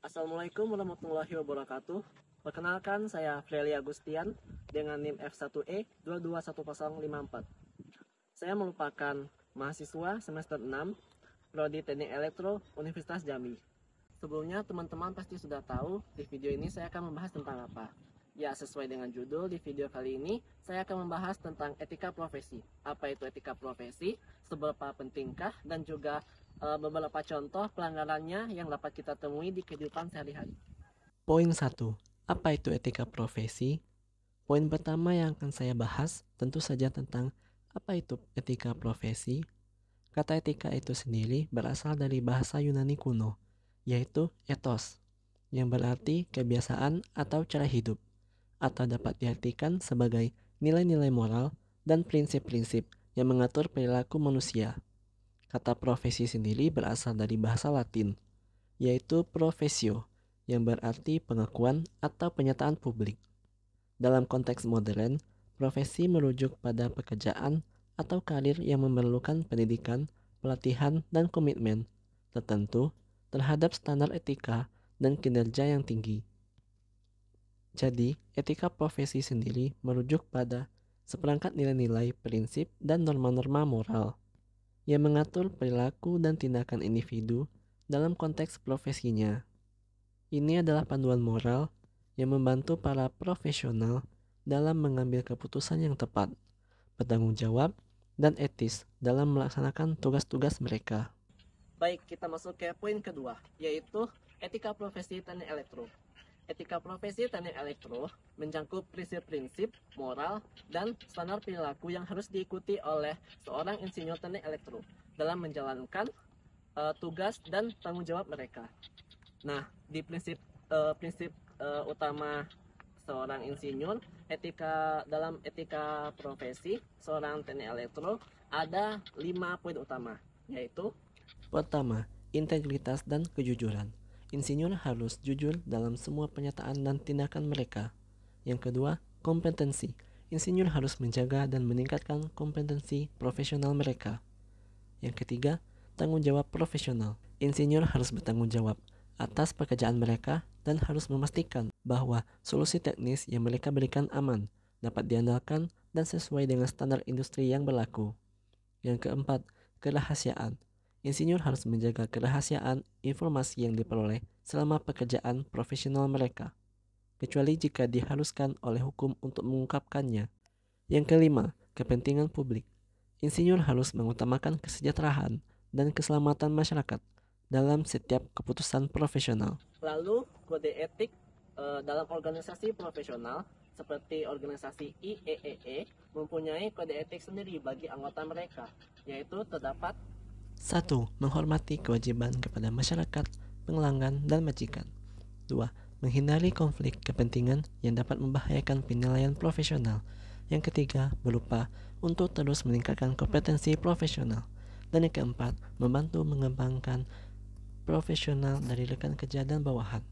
Assalamualaikum warahmatullahi wabarakatuh. Perkenalkan saya Freli Agustian dengan NIM F1E 221054. Saya merupakan mahasiswa semester 6 Prodi Teknik Elektro Universitas Jambi. Sebelumnya teman-teman pasti sudah tahu di video ini saya akan membahas tentang apa. Ya, sesuai dengan judul di video kali ini, saya akan membahas tentang etika profesi. Apa itu etika profesi, seberapa pentingkah, dan juga Eh, beberapa contoh pelanggarannya yang dapat kita temui di kehidupan sehari-hari. Poin 1. Apa itu etika profesi? Poin pertama yang akan saya bahas tentu saja tentang apa itu etika profesi. Kata etika itu sendiri berasal dari bahasa Yunani kuno, yaitu ethos, yang berarti kebiasaan atau cara hidup, atau dapat diartikan sebagai nilai-nilai moral dan prinsip-prinsip yang mengatur perilaku manusia. Kata profesi sendiri berasal dari bahasa Latin, yaitu profesio, yang berarti pengakuan atau penyataan publik. Dalam konteks modern, profesi merujuk pada pekerjaan atau karir yang memerlukan pendidikan, pelatihan, dan komitmen tertentu terhadap standar etika dan kinerja yang tinggi. Jadi, etika profesi sendiri merujuk pada seperangkat nilai-nilai, prinsip, dan norma-norma moral yang mengatur perilaku dan tindakan individu dalam konteks profesinya. Ini adalah panduan moral yang membantu para profesional dalam mengambil keputusan yang tepat, bertanggung jawab, dan etis dalam melaksanakan tugas-tugas mereka. Baik, kita masuk ke poin kedua, yaitu etika profesi tani elektro. Etika profesi teknik elektro mencakup prinsip-prinsip, moral, dan standar perilaku yang harus diikuti oleh seorang insinyur teknik elektro dalam menjalankan uh, tugas dan tanggung jawab mereka. Nah, di prinsip uh, prinsip uh, utama seorang insinyur, etika dalam etika profesi seorang teknik elektro ada lima poin utama, yaitu pertama, integritas dan kejujuran. Insinyur harus jujur dalam semua pernyataan dan tindakan mereka. Yang kedua, kompetensi. Insinyur harus menjaga dan meningkatkan kompetensi profesional mereka. Yang ketiga, tanggung jawab profesional. Insinyur harus bertanggung jawab atas pekerjaan mereka dan harus memastikan bahwa solusi teknis yang mereka berikan aman, dapat diandalkan, dan sesuai dengan standar industri yang berlaku. Yang keempat, kerahasiaan insinyur harus menjaga kerahasiaan informasi yang diperoleh selama pekerjaan profesional mereka, kecuali jika diharuskan oleh hukum untuk mengungkapkannya. Yang kelima, kepentingan publik. Insinyur harus mengutamakan kesejahteraan dan keselamatan masyarakat dalam setiap keputusan profesional. Lalu, kode etik e, dalam organisasi profesional seperti organisasi IEEE e e mempunyai kode etik sendiri bagi anggota mereka, yaitu terdapat 1. Menghormati kewajiban kepada masyarakat, pengelanggan, dan majikan. 2. Menghindari konflik kepentingan yang dapat membahayakan penilaian profesional. Yang ketiga, berupa untuk terus meningkatkan kompetensi profesional. Dan yang keempat, membantu mengembangkan profesional dari rekan kerja dan bawahan.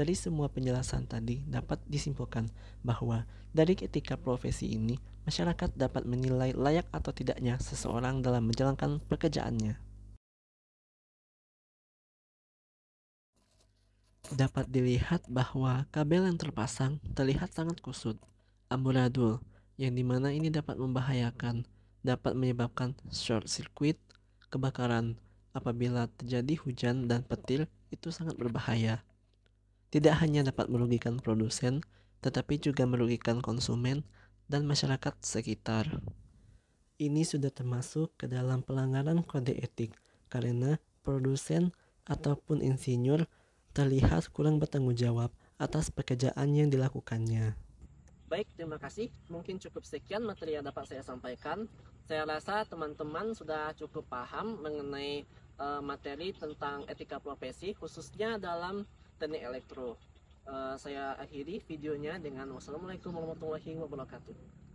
Dari semua penjelasan tadi dapat disimpulkan bahwa dari etika profesi ini, masyarakat dapat menilai layak atau tidaknya seseorang dalam menjalankan pekerjaannya. Dapat dilihat bahwa kabel yang terpasang terlihat sangat kusut, amburadul, yang dimana ini dapat membahayakan, dapat menyebabkan short circuit, kebakaran, apabila terjadi hujan dan petir itu sangat berbahaya tidak hanya dapat merugikan produsen, tetapi juga merugikan konsumen dan masyarakat sekitar. Ini sudah termasuk ke dalam pelanggaran kode etik karena produsen ataupun insinyur terlihat kurang bertanggung jawab atas pekerjaan yang dilakukannya. Baik, terima kasih. Mungkin cukup sekian materi yang dapat saya sampaikan. Saya rasa teman-teman sudah cukup paham mengenai eh, materi tentang etika profesi, khususnya dalam teknik elektro. Uh, eh, saya akhiri videonya dengan wassalamualaikum warahmatullahi wabarakatuh.